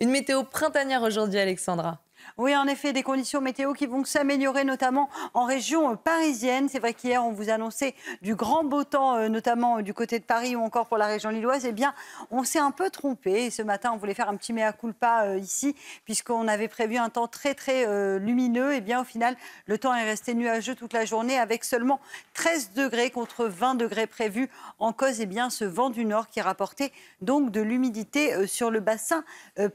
Une météo printanière aujourd'hui, Alexandra. Oui, en effet, des conditions météo qui vont s'améliorer, notamment en région parisienne. C'est vrai qu'hier, on vous annonçait du grand beau temps, euh, notamment euh, du côté de Paris ou encore pour la région lilloise. Eh bien, on s'est un peu trompé. ce matin, on voulait faire un petit mea culpa euh, ici, puisqu'on avait prévu un temps très, très lumineux. Eh bien, au final, le temps est resté nuageux toute la journée, avec seulement 13 degrés contre 20 degrés prévus. En cause, eh bien, ce vent du nord qui rapportait donc de l'humidité sur le bassin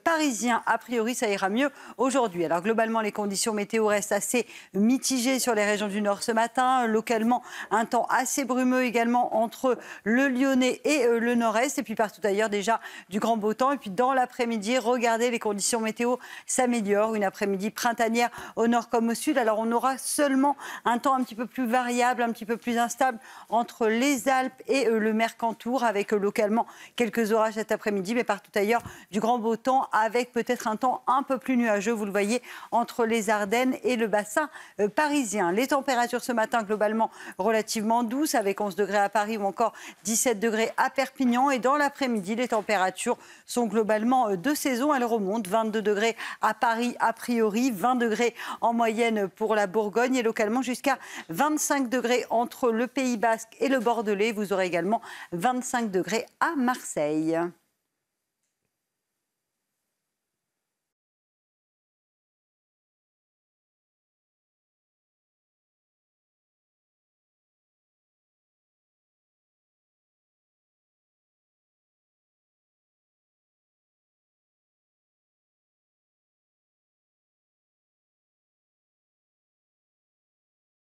parisien. A priori, ça ira mieux aujourd'hui alors globalement, les conditions météo restent assez mitigées sur les régions du Nord ce matin. Localement, un temps assez brumeux également entre le Lyonnais et euh, le Nord-Est. Et puis partout ailleurs, déjà du grand beau temps. Et puis dans l'après-midi, regardez, les conditions météo s'améliorent. Une après-midi printanière au nord comme au sud. Alors on aura seulement un temps un petit peu plus variable, un petit peu plus instable entre les Alpes et euh, le Mercantour, avec euh, localement quelques orages cet après-midi, mais partout ailleurs du grand beau temps, avec peut-être un temps un peu plus nuageux, vous le voyez entre les Ardennes et le bassin euh, parisien. Les températures ce matin globalement relativement douces avec 11 degrés à Paris ou encore 17 degrés à Perpignan. Et dans l'après-midi, les températures sont globalement euh, de saison. Elles remontent 22 degrés à Paris a priori, 20 degrés en moyenne pour la Bourgogne et localement jusqu'à 25 degrés entre le Pays basque et le Bordelais. Vous aurez également 25 degrés à Marseille.